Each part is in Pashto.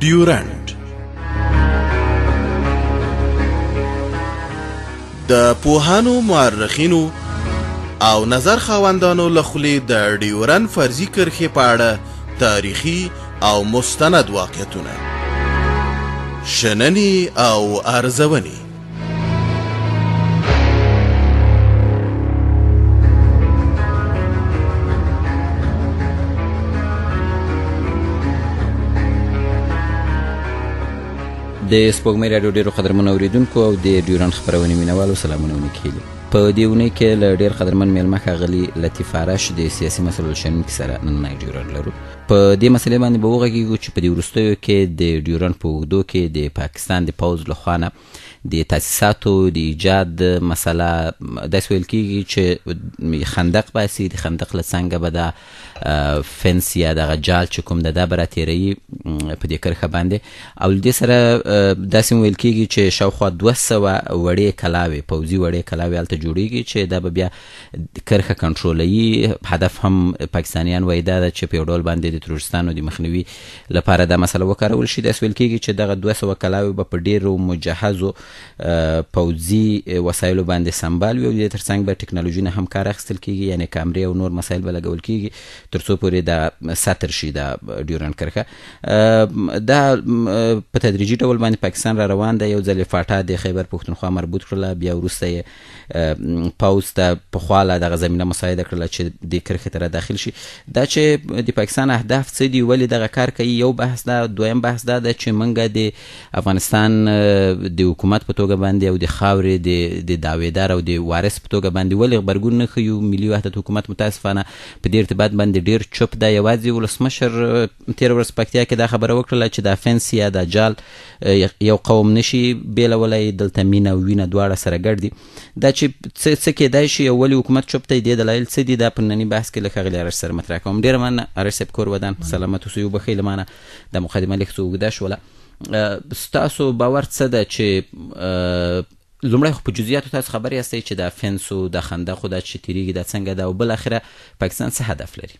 ډیورنډ د پوهانو مورخینو او نظر خاوندانو له خولې د ډیورنډ فرضي کرښې په اړه تاریخي او مستند واقعیتونه شننې او ارزونې د سپوږمۍ رادیو ډیرو قدرمنو اوریدونکو او د ډیورن خبرونې مینوالو سلامونه ونکیلي په دې اونۍ کې له ډیر قدرمن میلمه ښاغلي لطیف آرش د سیاسي مسلو شنونکي سره نننی ډیورن لرو په دې مسلې باندې به وغږیږو چې په دې وروستیو کې د ډیورن په اوږدو کې د پاکستان د پوځ له خوا نه د تاسیساتو د ایجاد مسله د سویل کیږي چې خندق باسي د خندق لڅنګه به د فنس یا د غجال چې کوم د دبره تیری په دې کرخه باندې او د سره داسې ویل کیږي چې شاوخوا 200 وړې کلاوي پوزي وړې کلاوي الته جوړیږي چې دا به بیا کرخه کنټرولي هدف هم پاکستانیان وایي دا چې په ډول باندې د ترورستانو د مخنیوي لپاره دا مسله وکړول شي د سویل کیږي چې دغه 200 کلاوي په ډیرو مجهزو پوځي وسایلو باندې سمبال وي او د ترڅنګ به ټکنالوژي نه هم کار اخیستل کیږي یعنی کامرې او نور مسایل به لګول کیږي ترڅو پورې د ساتر شي د ډیورن کرخه دا په تدریجي ډول باندې پاکستان را روان دی یو ځل فاټا د خیبر پښتونخوا مربوط کړل بیا وروسته پوز ته په خواله د زمينه مساعده کړل چې د کرخه تر داخل شي دا چې د پاکستان اهداف څه دي ولې دغه کار کوي یو بحث دا دویم بحث دا چې منګه د افغانستان د حکومت حکومت په توګه باندې او د خاورې د د داویدار او د وارث په توګه باندې ولې غبرګون نه ښیو ملي وحدت حکومت متاسفانه په دې ارتباط باندې ډیر چپ دی یوازې ولسمشر تیر ورځ پکتیا کې دا خبره وکړله چې دا فنس یا دا جال یو قوم نشي بیلولای دلته مینه او وینه دواړه سره ګډ دي دا چې څه کېدای شي ولې حکومت چپ دی د دلایل څه دي دا په ننني بحث کې لکه غلی سره مطرح کوم ډیر مننه ارسب کور ودان سلامت اوسئ وبخیل مانه د مقدمه لیکڅو وګدا شوله ستاسو باور څه ده چې لومړی خو په جزئیاتو تاسو خبري یاستئ چې د فنس او د خندق خو د چې تیریږي د څنګه ده او بل اخره پاکستان څه هدف لري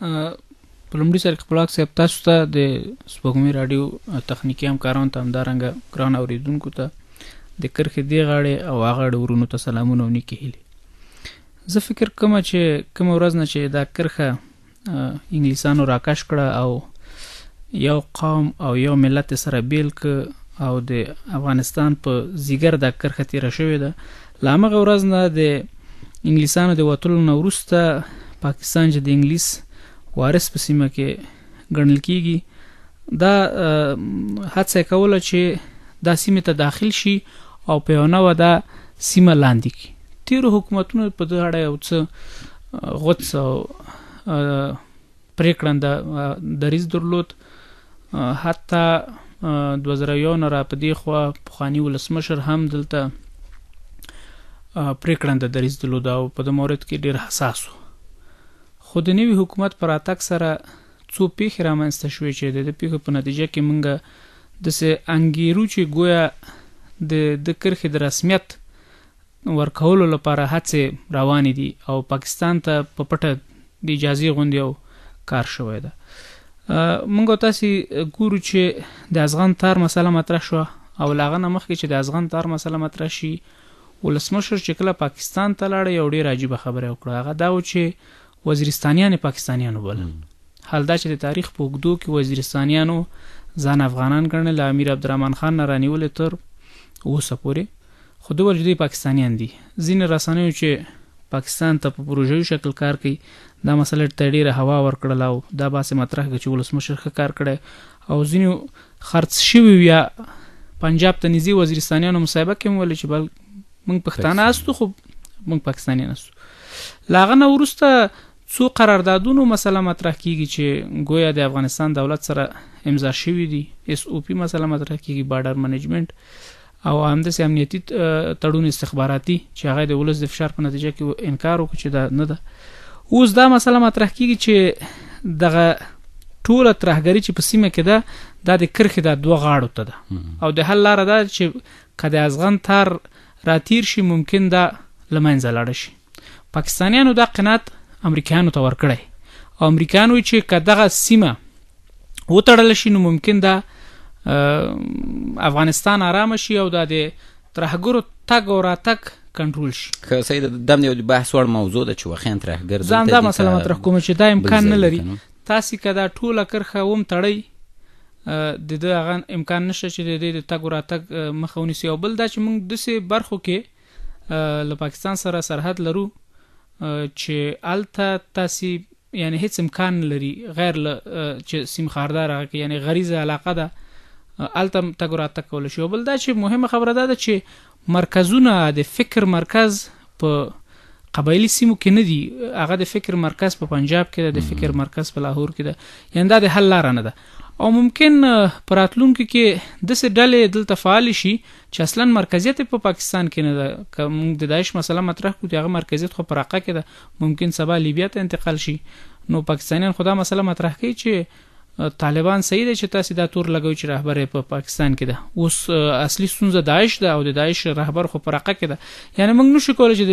په لومړي سر کې پلاک صاحب تاسو ته د سپوږمۍ رادیو تخنیکی همکارانو ته همدارنګه ګران اوریدونکو ته د کرخې دی غاړې او هغه ورونو ته سلامونه ونی کېلې زه فکر کوم چې کوم ورځ نه چې دا کرخه انګلیسانو راکښ کړه او یو قوم او یو ملت سره بیل ک او د افغانستان په زیګر د کرخه تیر شوې ده لامغه ورځ نه د انګلیسانو د وټل نو وروسته پاکستان چې د انګلیس وارث په سیمه کې ګڼل کیږي دا حادثه کوله چې دا سیمه ته داخل شي او په یو نو دا سیمه لاندې کی تیر حکومتونو په دغه اړه یو څه غوڅ پریکړه د دریز درلود حتی 2001 نه را پدې خو پخوانی ولسمشر هم دلته پریکړند دریز درلود او په د مورید کې ډیر حساس خو د نوي حکومت پر اتک سره څو پیښې رامنځته شوې چې د پیښو په نتیجه کې مونږ د سه انګیرو چې ګویا د د کرخې د رسمیت ورکولو لپاره هڅې روانې دي او پاکستان ته په پټه د اجازه غونډیو کار شوې ده مونږ تاسو ګورو چې د ازغن تار مسله مطرح شو او لاغه نه مخکې چې د ازغن تار مسله مطرح شي ولسمشر چې کله پاکستان ته لاړ یو ډیر عجیب خبره وکړه هغه دا و چې وزیرستانیان پاکستانیانو بل حال دا چې د تاریخ په اوږدو کې وزیرستانیانو ځان افغانان ګڼل له امیر عبدالرحمن خان نه رانیول تر اوسه پورې خو دوه جدي پاکستانیان دي ځین رسنیو چې پاکستان ته په پا پروژوي شکل کار کوي دا مسله ته ډیره هوا ورکړل او دا باسه مطرح کې چې ولسمشر ښه کار کړي او ځینو خرڅ شوی یا پنجاب ته نږدې وزیرستانیانو مصاحبه کې مول چې بل موږ پښتانه استو خو موږ پاکستاني نه استو لاغه نو ورسته څو قراردادونو مسله مطرح کیږي چې گویا د افغانستان دولت سره امضا شوی دی اس او پی مسله مطرح کیږي بارډر منیجمنت او همداسې امنیتي تړون استخباراتي چې هغه د ولس د فشار په نتیجه کې انکار وکړي چې دا نه ده اوس دا مسله مطرح کیږي چې دغه ټوله ترهګری چې په سیمه کې ده دا د کرخې د دوه غاړو ته ده او د حل لاره ده چې کله ازغن تر راتیر شي ممکن دا لمنځه لاړ شي پاکستانیانو دا قناعت امریکایانو ته ورکړی او امریکایانو چې کدهغه سیمه وتړل شي نو ممکن ده افغانستان آرام شي او د ترهګرو تګ او راتګ کنټرول شي که سید د یو بحث وړ موضوع ده چې وخین ترهګر ځان دا مسله مطرح کوم چې دا امکان نه لري تاسو که دا ټوله کرخه وم تړی د دې هغه امکان نشته چې د دې تګ او راتګ مخاوني سی او بل دا چې موږ د سه برخو کې له پاکستان سره سرحد لرو چې الته تاسو یعنی هیڅ امکان لري غیر له چې سیم خاردار یعنی غریزه علاقه ده التم تګرات کول شو بل دا چې مهمه خبره ده چې مرکزونه د فکر مرکز په قبایلی سیمو کې نه دي هغه د فکر مرکز په پنجاب کې ده د فکر مرکز په لاهور کې ده یاندا د حل لار نه ده او ممکن پراتلونکو کې د سې ډلې دلته فعال شي چې اصلا مرکزیت په پا پاکستان کې نه ده کوم د داعش مسله مطرح کوي هغه مرکزیت خو پراقه کې ده ممکن سبا لیبیا ته انتقال شي نو پاکستانیان خدا مسله مطرح کوي چې طالبان صحیح دي چې تاسو دا تور لګوي چې رهبر په پا پاکستان کې ده اوس اصلي سنځه داعش ده او د داعش رهبر خو پرقه کې ده یعنی موږ نشو کولای چې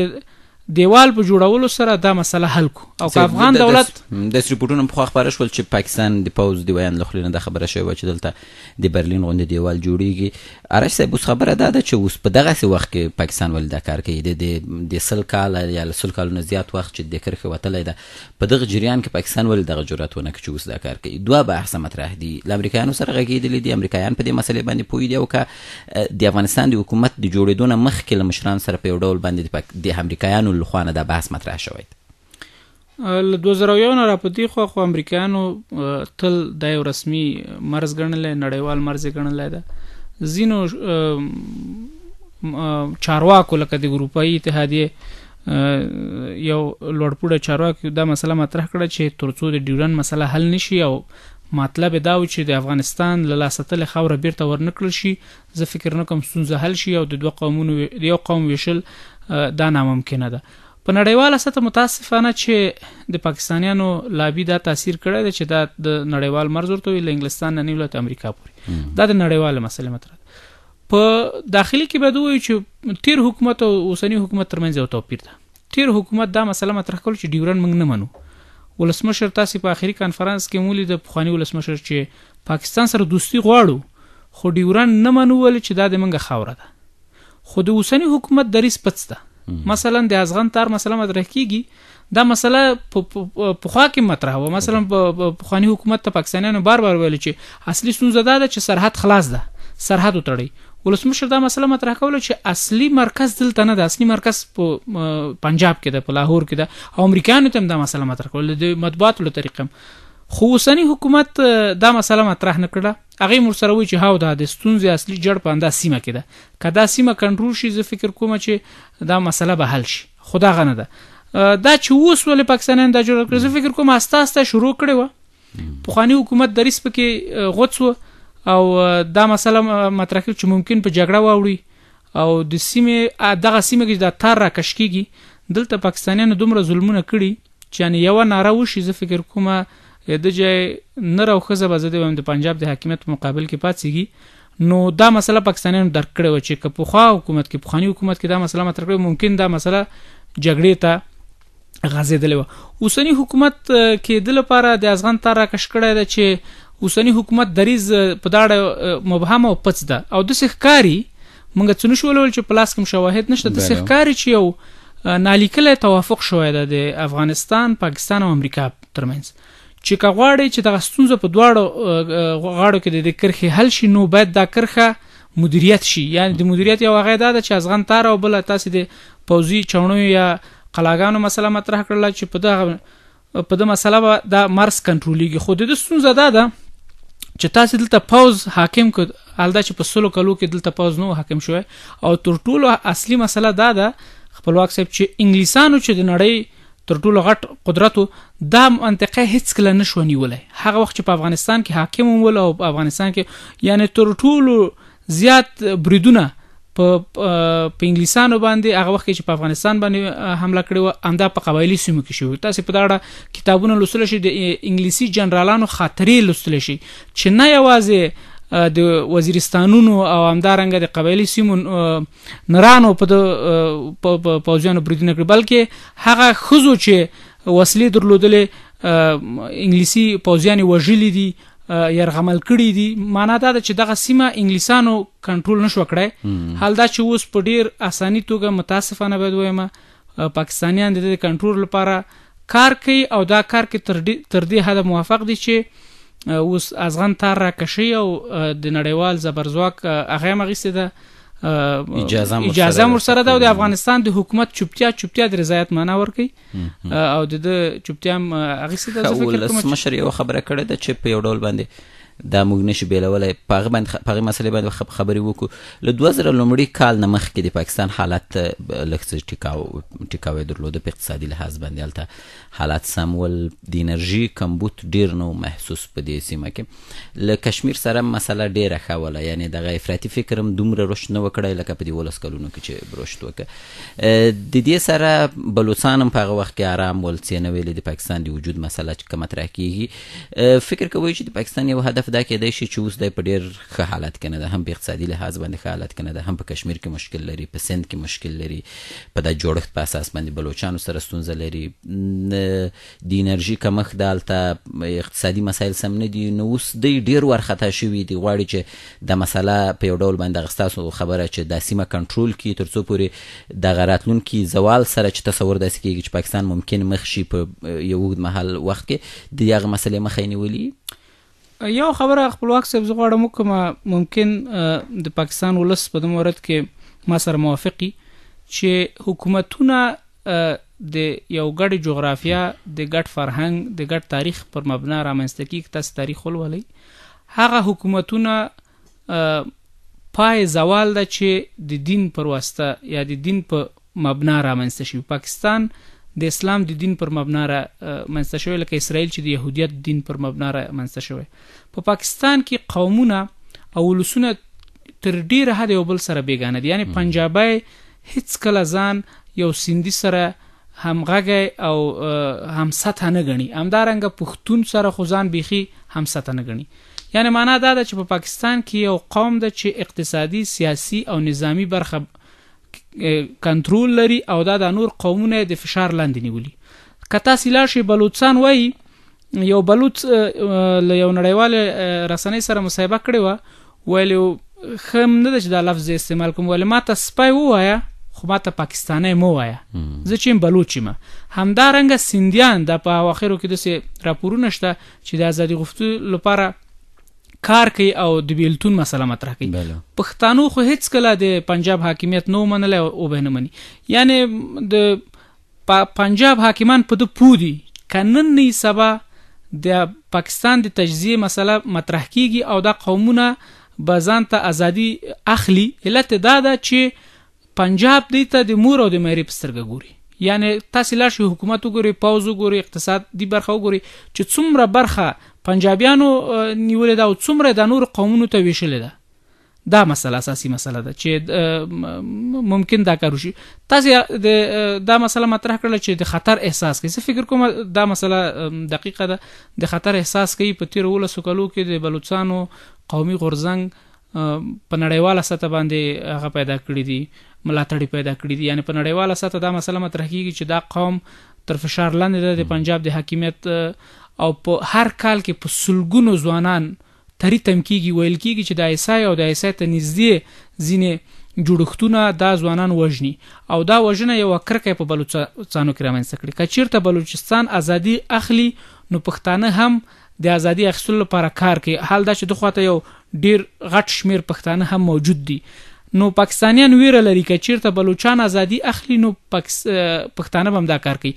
دیوال په جوړولو سره دا مسله حل کو او که افغان دولت د ریپورتونو په خبره شول چې پاکستان د پوز دی ویان لخلینه د خبره شوی چې دلته د برلین غونډې دیوال جوړیږي ارش صاحب اوس خبره ده چې اوس په دغه وخت کې پاکستان ول دا کار کوي د د سل کال یا سل کال نه زیات وخت چې د کرخه وتلې ده په دغه جریان کې پاکستان ول دغه جرأت ونه کوي اوس دا کار کوي دوه بحث مطرح دي امریکایانو سره غږیدل دي امریکایان په دې مسلې باندې پوی دی او که د افغانستان د حکومت د جوړېدو مخکې لمشران سره په یو ډول باندې د امریکایانو الخوا نه د بحث مطرح شوی ل 2001 نه راپدې خو خو امریکایانو تل د یو رسمي مرز ګڼل نړیوال مرز ګڼل ده زینو چارواکو لکه د اروپאי اتحادیه یو لوړپوړه چارواکو دا مسله مطرح کړه چې ترڅو د ډیورن مسله حل نشي او مطلب دا و چې د افغانستان له لاستل خوره بیرته ورنکړل شي زه فکر نه کوم ستونزه حل شي او د دوه قومونو یو قوم ویشل دا ناممکنه ده په نړیواله سطح متاسفانه چې د پاکستانیانو لابي دا تاثیر کړی دی چې دا د نړیوال مرزور ته ویل انګلستان نه نیولته امریکا پورې دا د نړیواله مسلې مطرح په داخلي کې بده وي چې تیر حکومت او اوسنی حکومت ترمنځ یو توپیر ده تیر حکومت دا مسله مطرح کول چې ډیورن موږ نه منو ولسمشر تاسو په اخري کانفرنس کې مولي د پخوانی ولسمشر چې پاکستان سره دوستی غواړو خو ډیورن نه منو ول چې دا د منګه خاوره ده خو د اوسنی حکومت دریس پڅته مثلا د ازغن تار مسله مطرح کیږي دا مسله په خوا کې مطرح و مثلا په خواني حکومت ته پاکستانیانو بار بار ویل چې اصلي ستونزه دا ده چې سرحد خلاص ده سرحد وتړي ولسمشر دا مسله مطرح کوله چې اصلي مرکز دلته نه ده اصلي مرکز په پنجاب کې ده په لاهور کې ده او امریکایانو ته هم دا مسله مطرح کوله د مطبوعاتو له طریقې خو اوسنی حکومت دا مسله مطرح نه کړه هغه مر سره وی چې هاو دا د ستونزې اصلي جړ په انده سیمه کې ده کدا سیمه کنټرول شي زه فکر کوم چې دا مسله به حل شي خدا غنه ده دا چې اوس ولې پاکستانیان دا جوړ کړی زه فکر کوم آسته آسته شروع کړي و پخوانی حکومت دریس پکې غوڅو او دا مسله مطرح کړ چې ممکن په جګړه واوړي او د سیمه دغه سیمه کې د تار را کشکیږي دلته پاکستانیانو دومره ظلمونه کړي چې یعنی یو ناره وشي زه فکر کومه د جې نر او خزه به زده د پنجاب د حاکمیت مقابل کې پاتسيږي نو دا مسله پاکستانیانو درک کړو چې کپوخا حکومت کې پخانی حکومت کې دا مسله مطرح کړو ممکن دا مسله جګړې ته غځېدلې و اوسنی حکومت کې د لپاره د افغان تر راکښ کړی دی چې اوسنی حکومت دریز په داړه مبهم او پڅ ده او د سخکاری مونږ څنګه شو ول چې پلاس کوم شواهد نشته د سخکاری چې یو نالیکل توافق شوې ده د افغانستان پاکستان او امریکا ترمنځ چې کغواړي چې دغه ستونزه په دواړو غاړو کې د کرخي حل شي نو باید دا کرخه مدیریت شي یعنی د مدیریت یو هغه دا چې ازغن تار او بل تاسو د پوزي چونو یا قلاګانو مسله مطرح کړل چې په دغه په دغه مسله به د مرز کنټرولېږي خو د ستونزه دا ده چې تاسو دلته پوز حاکم کړ الدا چې په سلو کلو کې دلته پوز نو حاکم شوی او تر ټولو اصلي مسله دا ده خپلواک صاحب چې انګلیسانو چې د نړۍ تر ټولو غټ قدرتو دا منطقه هیڅ کله نشو نیولای هغه وخت چې په افغانستان کې حاکم ول او په افغانستان کې یعنی تر ټولو زیات بریدونه په په انګلیسانو باندې هغه وخت چې په افغانستان باندې حمله کړې و امدا په قبایلی سیمو کې شو تاسو په دا اړه کتابونه لوستل شي د انګلیسي جنرالانو خاطرې لوستل شي چې نه یوازې د وزیرستانونو او همدارنګ د قبایلی سیمو نرانو په پوځیانو بریدونه کړ بلکې هغه خزو چې وسلې درلودلې انګلیسي پوځیان وژلي دي يرغمل کړي دي معنا دا چې دغه سیمه انګلیسانو کنټرول نشو کړی حال دا چې اوس په ډیر اساني توګه متاسفانه باید وایم پاکستانیان د کنټرول لپاره کار کوي او دا کار کې تر دې حد موافق دي چې اوس ازغن تار راکشي او د نړیوال زبرځواک هغه مغیسته ده اجازه اجازه مرسره ده او د افغانستان د حکومت چوپتیا چوپتیا د رضایت معنا ورکي او د چوپتیا هغه څه د فکر کوم مشر یو خبره کړې ده چې په یو ډول باندې دا موږ نشو بیلولای په هغه باندې په هغه مسلې باندې خبرې وکړو له 2000 لومړي کال نه مخکې د پاکستان حالت لکه ټیکاو ټیکاوې درلود په اقتصادي لحاظ باندې البته حالت سم ول د انرژي کمبود ډیر نو محسوس په دې سیمه کې له کشمیر سره مسله ډیره ښه یعنی دغه افراطي فکرم دومره روشن وکړای لکه په دې ولس کلونو کې چې روشت وکړه د دې سره بلوچستان هم په هغه وخت کې آرام ول سینویل د پاکستان د وجود مسله چې کومه تر کیږي فکر کوي چې د پاکستان یو هدف هدف دا کېدای شي چې اوس د په ډیر ښه حالت کې نه ده هم په اقتصادي لحاظ باندې ښه حالت کې نه ده هم په کشمیر کې مشکل لري په سند کې مشکل لري په د جوړښت په اساس باندې بلوچستان سره ستونزه لري د انرژي کمښت دالته اقتصادي مسایل سم نه دي نو اوس د ډیر ورختا شوی دی غواړي چې د مسله په یو ډول باندې غستاسو خبره چې د سیمه کنټرول کی ترڅو پورې د غراتلون کې زوال سره چې تصور داسې کیږي چې پاکستان ممکن مخ شي په یو وخت محل وخت کې د یغه مسلې مخې نیولې یو خبره خپلواک صاحب زغړم کوم ممکن د پاکستان ولس په دمو ورځ کې ما سره موافقي چې حکومتونه د یو ګډ جغرافیا د ګډ فرهنګ د ګډ تاریخ پر مبنا رامنځته کیږي تاسو تاریخ ولولئ هغه حکومتونه پای زوال د چې د دین پر واسطه یا د دین په مبنا رامنځته شي پاکستان آ, د اسلام د دین پر مبنا را منځته شوی لکه اسرائیل چې د يهودیت دین پر مبنا را منځته شوی په پا پاکستان کې قومونه او ولسونه تر ډیره حد یو بل سره بیگانه دي یعنی پنجابی هیڅ کله ځان یو سندي سره همغږی او هم سطح نه غني همدارنګه پښتون سره خوزان بيخي هم سطح نه غني یعنی معنا دا ده چې په پا پاکستان کې یو قوم ده چې اقتصادي سیاسي او نظامی برخه کنټرول لري او دا د نور قومونه د فشار لاندې نیولي کتا سیلاشي بلوچستان وای یو بلوچ یو نړیوال رسنۍ سره مصاحبه کړې و ویل خم نه د لفظ استعمال کوم ولې ما ته سپای وایا خو ماته پاکستانی مو وایا زه چې بلوچ یم همدارنګه سندیان د په اخرو کې د راپورونه شته چې د ازادي غوښتلو لپاره کار کوي او د بیلتون مسله مطرح کوي پښتانو خو هیڅ کله د پنجاب حاکمیت نو منل او به نه مني یعنی د پنجاب حاکمان په د پودي کنن نه سبا د پاکستان د تجزیه مسله مطرح کیږي او د قومونه بزان ته ازادي اخلي علت دا ده چې پنجاب دیته د مور او د مېری په سترګه ګوري یعنی تاسو لاش حکومت وګوري پاوز وګوري اقتصاد دی برخه وګوري چې څومره برخه پنجابیانو نیولې ده او څومره د نور قومونو ته ویشلې ده دا مسله اساسي مسله ده چې ممکن دا کار وشي تاسو د دا مسله مطرح کړل چې د خطر احساس کوي زه فکر کوم دا مسله دقیقه ده د خطر احساس کوي په تیر 18 کلو کې د بلوچستانو قومي غورزنګ په نړیواله سطح باندې هغه پیدا کړی دي ملاتړی پیدا کړی دي یعنی په نړیواله سطح دا مسله مطرح کیږي چې دا قوم تر فشار لاندې د پنجاب د حاکمیت او په هر کال کې په سلګونو ځوانان تری تمکیږي ویل کیږي چې د ایسای او د ایسای ته نږدې ځینې جوړښتونه دا ځوانان وژني او دا وژنه یو کرکې په بلوچستان کې رامنځته کړي کچیرته بلوچستان ازادي اخلي نو پښتانه هم د ازادي اخیستلو لپاره کار کوي حال دا چې د خواته یو ډیر غټ شمیر پښتانه هم موجود دي نو پاکستانیان ویره لري که چیرته بلوچستان ازادي اخلي نو پښتانه هم دا کار کوي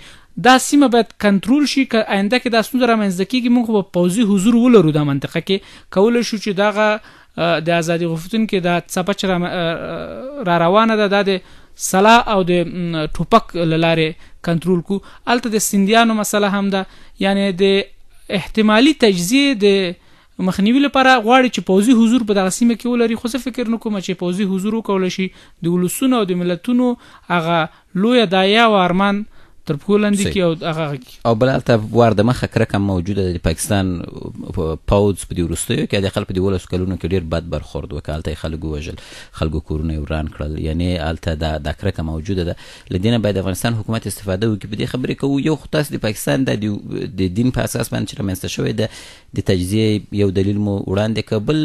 دا سیمه باید کنټرول شي که آینده کې دا ستونزه رامنځته کیږي موږ به پوځي حضور ولرو دا منطقه کې کول شو چې دغه د ازادي غوښتونکو دا څپه چې را روانه ده د سلا او د ټوپک لاره کنټرول کو الته د سندیانو مسله هم ده یعنی د احتمالي تجزیه د مخنیوي لپاره غواړي چې پوزي حضور په دغه سیمه کې ولري خو څه فکر نکوم چې پوزي حضور وکول شي د ولسونو او د ملتونو هغه لوی دایا او ارمان دا تر پښو لاندې کې او هغه او بل هلته ورده مخه کرکه موجوده د پاکستان پاودز په دې وروستیو کې د خلکو په دې ولس کلونو کې ډیر بد برخورد وکړ هلته خلکو وژل خلکو کورونه وران کړل یعنی هلته د د کرکه موجوده ده لدینه باید افغانستان حکومت استفاده وکړي په دې خبرې کوو یو خو تاسو د پاکستان د د دین په اساس باندې چې رامنځته شوی ده د تجزیه یو دلیل مو وړاندې کبل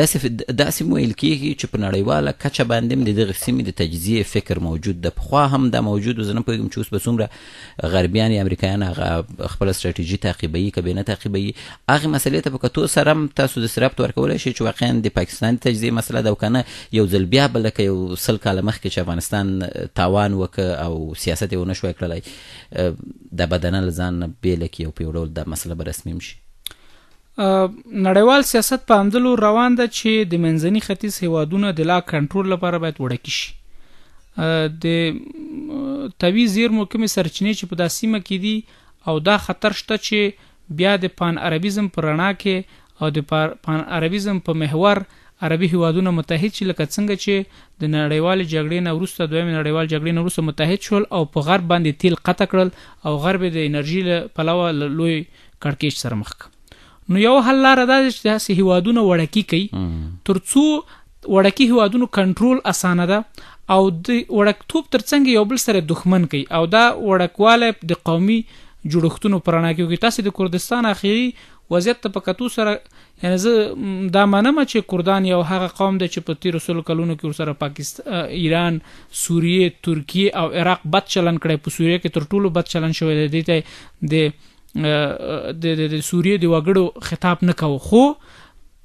داسې داسې مو ویل کیږي چې په نړیواله کچه باندې د دغه سیمې د تجزیه فکر موجود ده پخوا هم دا موجود و زه نه پوهېږم چې اوس به څومره غربیان یا امریکایان هغه خپل ستراتیژي تعقیبوي کبه نه تعقیبوي هغه مسلې ته په کتو سره تاسو د سرپټ ورکول شي چې واقعا د پاکستان تجزیه مسله دا وکنه یو ځل بیا بل کې یو سل کال مخکې چې افغانستان تاوان وک او سیاست یې ونه شو کړلای د بدن لزان به لکه یو پیوړل د مسله به رسمي شي نړیوال سیاست په همدلو روان ده چې د منځني ختیځ هیوادونو د لا کنټرول لپاره باید وړکی شي د طبي زیرمو کومې سرچینې چې په داسې سیمه کې دي او دا خطر شته چې بیا د پان عربیزم پر رڼا کې او د پان عربیزم په محور عربي هوادونه متحد شي لکه څنګه چې د نړیوال جګړې نه وروسته دویم نړیوال جګړې نه وروسته متحد شول او په غرب باندې تیل قطع کړل او غرب د انرژي له پلوه لوی کړکېچ سره مخ نو یو حل لار دا چې داسې هوادونه وړکی کوي ترڅو وړکی هوادونو کنټرول اسانه ده او د وړکتوب ترڅنګ یو بل سره دښمن کوي او دا وړکواله د قومي جوړښتونو پرانا کوي تاسو د کوردستان اخیری وضعیت ته پکتو سره یعنی زه دا منم چې کردان یو هغه قوم دی چې په تیر سل کلونو کې سره پاکستان ایران سوریه ترکیه او عراق بد چلن کړي په سوریه کې تر ټولو بد چلن شوی دی د د د سوریه د وګړو خطاب نه کوو خو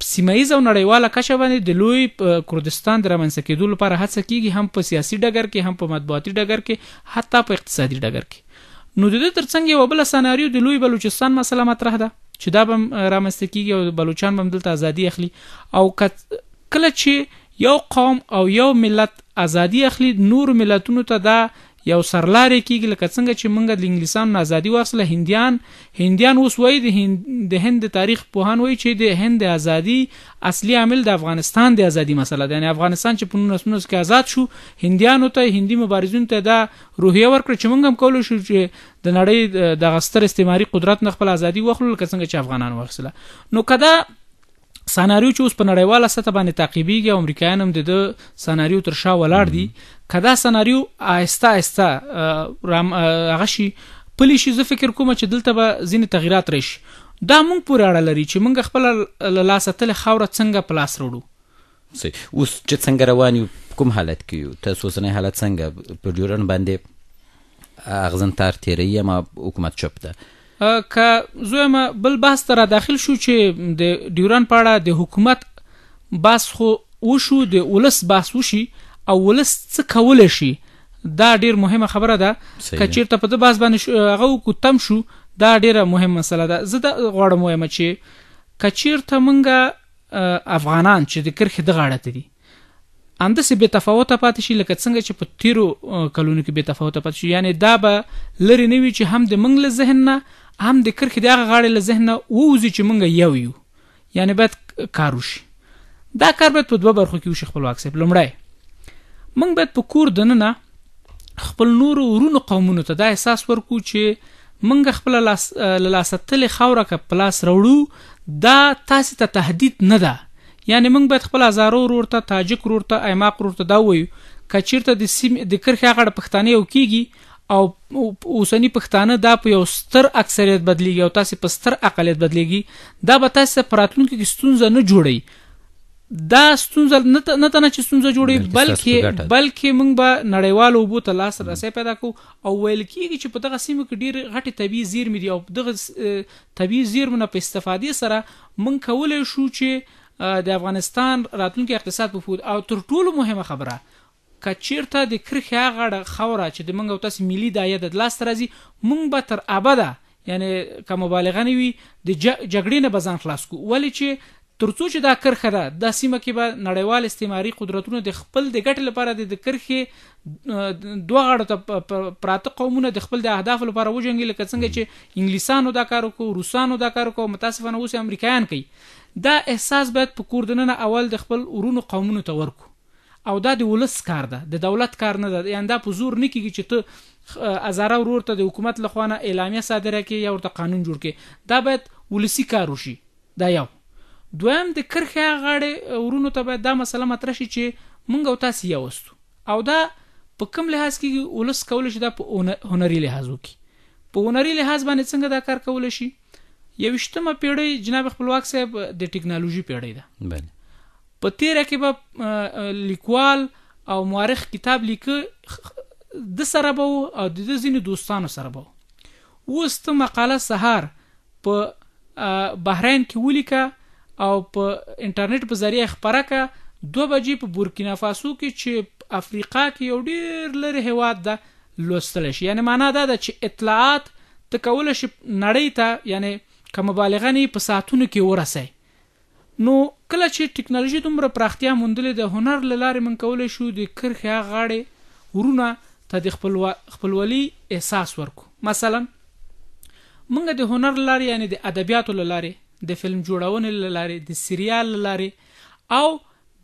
سیمایز او نړیواله کچه باندې د لوی کوردستان د رامنځته کېدو لپاره هڅه کیږي هم په سیاسي ډګر کې هم په مطبوعاتي ډګر کې حتی په اقتصادي ډګر کې نو د دې ترڅنګ یو بل سناریو د لوی بلوچستان مسله مطرح ده چې دا به رامنځته کیږي او بلوچستان به دلته ازادي اخلي او کله چې یو قوم او یو ملت ازادي اخلي نور ملتونو ته دا یو سرلارې کیږي لکه څنګه چې مونږ د انګلیسانو ازادي واخله هندیان هندیان اوس وایي د هند د هند تاریخ پوهان وایي چې د هند ازادي اصلي عامل د افغانستان د ازادي مسله ده یعنی افغانستان چې په 1919 کې آزاد شو هندیانو ته هندي مبارزینو ته دا روحیه ورکړه چې مونږ هم کولای شو چې د نړۍ د غستر استعماري قدرت نه خپل ازادي واخلو لکه څنګه چې افغانان واخله نو کدا سناریو چې اوس په نړیواله سطح باندې تعقیبيږي امریکایان هم د سناریو تر شا ولاړ دي کدا سناریو آهسته آهسته رام هغه شي پلی شي زه فکر کوم چې دلته به ځینې تغیرات راشي دا مونږ پورې اړه لري چې مونږ خپل له لاسه تل خاوره څنګه پلاس وروړو اوس چې څنګه روان یو کوم حالت کې یو تاسو اوسنی حالت څنګه په ډیورن باندې اغزن تار تیرې ما حکومت چپ ده که زویم بل بحث ته را داخل شو چې د ډیورن پاړه د حکومت بحث خو وشو د ولس بحث وشي او ولس څه کول شي دا ډیر مهمه خبره ده کچیر ته په د باز باندې هغه کو تم شو دا ډیره مهمه مسله ده زه د غواړم وایم چې کچیر ته مونږه افغانان چې د کرخې د غاړه ته دي اندسه به تفاوت پاتې شي لکه څنګه چې په تیرو کلونو کې به تفاوت پاتې شي یعنی دا به لری نه وي چې هم د منګ له ذهن نه هم د کرخې د غاړې له ذهن نه ووزي چې مونږ یو یو یعنی باید کار وشي دا کار باید په دوه برخو کې وشي خپلواک صاحب لومړی موږ باید په کور دننه خپل نور ورونو قومونو ته دا احساس ورکو چې موږ خپل لاس لاستل خوره ک پلاس وروړو دا تاسو ته تهدید نه ده یعنی موږ باید خپل هزارو ورته تاجک ورته ایماق ورته دا وایو کچیرته د سیم د کرخه غړ پښتانه یو کیږي او اوسنی پښتانه دا په یو ستر اکثریت بدلیږي او تاسو په ستر اقلیت بدلیږي دا به تاسو پراتلونکو کې ستونزه نه جوړي دا ستونزه نه تنه چې ستونزه جوړي بلکې بلکې موږ به نړیوال وبو ته لاس رسې پیدا کو او ویل کیږي چې په دغه سیمه کې ډیر غټي طبي زیر مې دی او دغه طبي زیر مونږ په استفادې سره موږ کولای شو چې د افغانستان راتلونکي اقتصاد په فود او تر ټولو مهمه خبره کچیرته د کرخي غړ خوره چې د منګو تاسو ملي دایې د لاس راځي مونږ به تر ابده یعنی کوم مبالغه نه وي د جګړې نه بزن خلاص کو ولی چې ترڅو چې دا کرخه ده د سیمه کې به نړیوال استعماري قدرتونه د خپل د ګټې لپاره د کرخه دوه غړو ته پراته قومونه د خپل د اهداف لپاره وجنګي لکه څنګه چې انګلیسانو دا کار وکړو روسانو دا کار وکړو متاسفانه اوس امریکایان کوي دا احساس باید په کوردننه اول د خپل ورونو قومونو ته ورکو او دا د ولس کار ده د دولت کار نه ده یعنی دا په زور نه کیږي چې ته ازاره ورور ته د حکومت لخوا نه اعلامیه صادره کړي یا ورته قانون جوړ کړي دا باید ولسی کار وشي دا یو دویم د کرخه غاړې ورونو ته به دا مسله مطرح شي چې مونږ او تاسو یو وستو او دا په کوم لحاظ کې ولس کول شي دا په هنري لحاظ کې په هنري لحاظ باندې څنګه دا کار کول شي یوشتمه پیړۍ جناب خپلواک صاحب د ټکنالوژي پیړۍ ده بله په تیر کې به لیکوال او مورخ کتاب لیک د سره به او د ځینې دوستانو سره به وست مقاله سهار په بحرین کې ولیکه او په انټرنیټ په ذریعه خبره کا دوه بجې په بورکینا فاسو کې چې افریقا کې یو ډیر لري هواد ده لوستل شي یعنی معنا دا ده چې اطلاعات تکول شي نړۍ ته یعنی کوم مبالغه نه په ساتونو کې ورسي نو کله چې ټکنالوژي دومره پراختیا موندلې د هنر لارې من کولای شو د کرخه غاړې ورونه ته د خپل خپلولي احساس ورکو مثلا منګه د هنر لارې یعنی د ادبیاتو لارې د فلم جوړونې لارې د سریال لارې او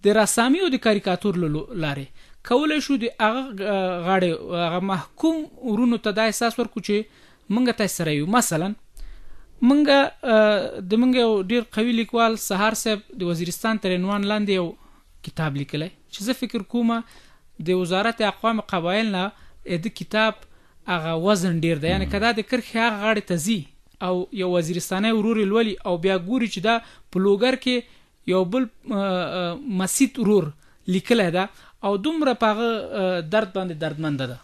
د رسامي او د کاریکاتور لارې کولای شو د هغه غاړې هغه محکوم ورونو ته د احساس ورکو چې مونږ ته سره یو مثلا مونږ د مونږ ډیر قوي لیکوال سهار صاحب د وزیرستان تر عنوان لاندې یو کتاب لیکلی چې زه فکر کوم د وزارت اقوام قبایل نه د کتاب هغه وزن ډیر دی یعنی کدا د کرخي هغه غاړې ته ځي او یو وزیرستاني ورور لولي او بیا ګوري چې دا په لوګر کې یو بل مسید ورور لیکل ده او دومره پاغه درد باندې دردمند ده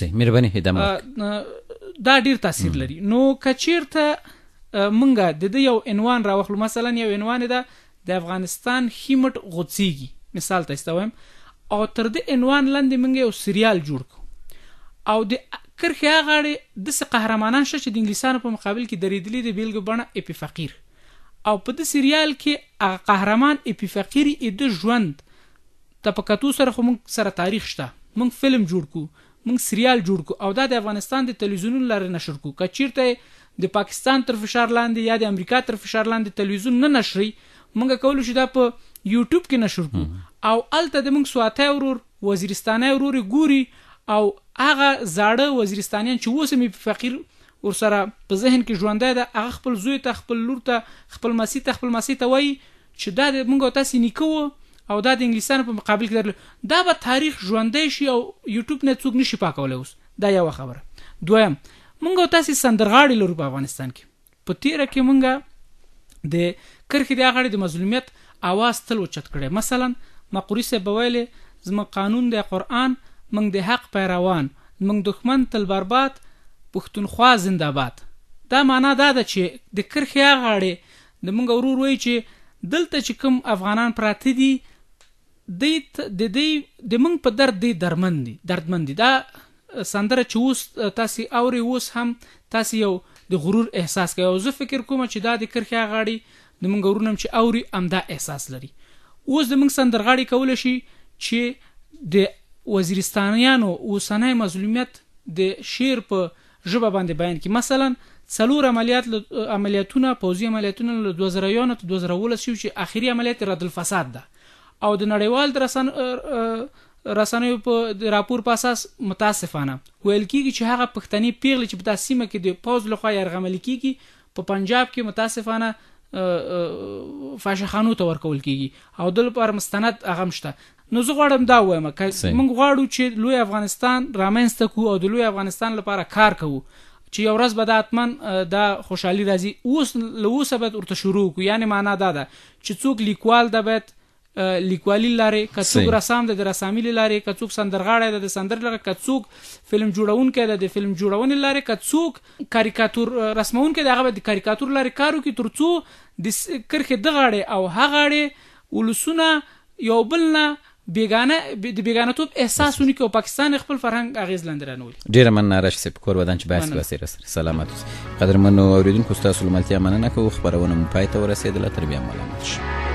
سي مهرباني هدامه دا ډیر تاثیر لري نو کچیرته مونږه د یو عنوان راوخلو مثلا یو عنوان ده د افغانستان خیمټ غوڅیږي مثال ته استوم او تر دې عنوان لاندې مونږ یو سریال جوړ کو او د کرخه غاړي د س قهرمانان شې چې د انګلیسانو په مقابل کې درېدلې د بیلګه بڼه اپی فقیر او په د سریال کې هغه قهرمان اپی فقیر د ژوند ته په کتو سره خو موږ سره تاریخ شته موږ فلم جوړ کو موږ سریال جوړ کو او دا د افغانستان د تلویزیون لاره نشر کو کچیرته د پاکستان تر فشار لاندې یا د امریکا تر فشار لاندې تلویزیون نه نشري موږ کولو چې دا په یوټیوب کې نشر کو او الته د موږ سواته ورور وزیرستانه ورور ګوري او هغه زاړه وزیرستانیان چې اوس مې فقیر ورسره په ذهن کې ژوندې ده هغه خپل زوی ته خپل لور ته خپل مسی ته خپل مسی ته وای چې دا د مونږ او تاسو نیکو او دا د انګلیسانو په مقابل کې درلو دا به تاریخ ژوندې شي او یوټیوب نه څوک نشي پاکولای اوس دا یو خبره دویم مونږ او تاسو سندرغاړي لرو په افغانستان کې په تیره کې مونږ د کرخې د غاړې د مظلومیت اواز تل وچت کړي مثلا مقری سه بویل زما قانون د قران موږ د حق پیروان موږ دښمن تل برباد پښتونخوا زنده باد دا معنا دا ده چې د کرخي غاړې د موږ ورور وای چې دلته چې کوم افغانان پراته دي د دې د موږ په درد دي درمن دي دردمن دي دا سندره چې اوس تاسو اوري اوس هم تاسو یو د غرور احساس کوي او زه فکر کوم چې دا د کرخي غاړي د موږ ورونم چې اوري امدا احساس لري اوس د موږ سندرغاړي کول شي چې د وزیرستانیانو اوسنۍ مظلومیت د شیر په ژبه باندې بیان کی مثلا څلور عملیات ل... عملیاتونه پوزي عملیاتونه ل 2000 یونه 2012 شو چې اخیری عملیات رد الفساد ده او د نړیوال رسن رسنوی په پا راپور په اساس متاسفانه ویل کیږي چې هغه پښتني پیغلې چې په تاسیمه کې د پوز لخوا يرغمل کیږي په پنجاب کې متاسفانه فاشخانو ته ورکول کیږي او د لپاره مستند هغه مشته نو زه غواړم دا وایم که موږ غواړو چې لوی افغانستان رامنځته کو او د لوی افغانستان لپاره کار کوو چې یو ورځ به دا اتمن دا خوشحالي راځي اوس له اوسه باید ورته شروع کو یعنی معنا دا ده چې څوک لیکوال ده باید لیکوالي لارې کڅوک رسام ده د رسامي لارې کڅوک سندرغاړی ده د سندر لارې کڅوک فلم جوړونکی ده د فلم جوړونې لارې کڅوک کاریکاتور رسمونکی ده هغه به د کاریکاتور لارې کارو کې ترڅو د کرخه د غاړې او هغه غاړې ولسونه یو بل نه بیگانه د بیگانتوب احساسونه کې پاکستان خپل فرهنګ اغیز لاندرانوي ډیر من نارش سپ کور ودان چې باسي باسي رسره سلامات قدر منو اوریدونکو تاسو لملتیا مننه کوم خبرونه مو پاتې ورسېدله تر بیا ملامت شئ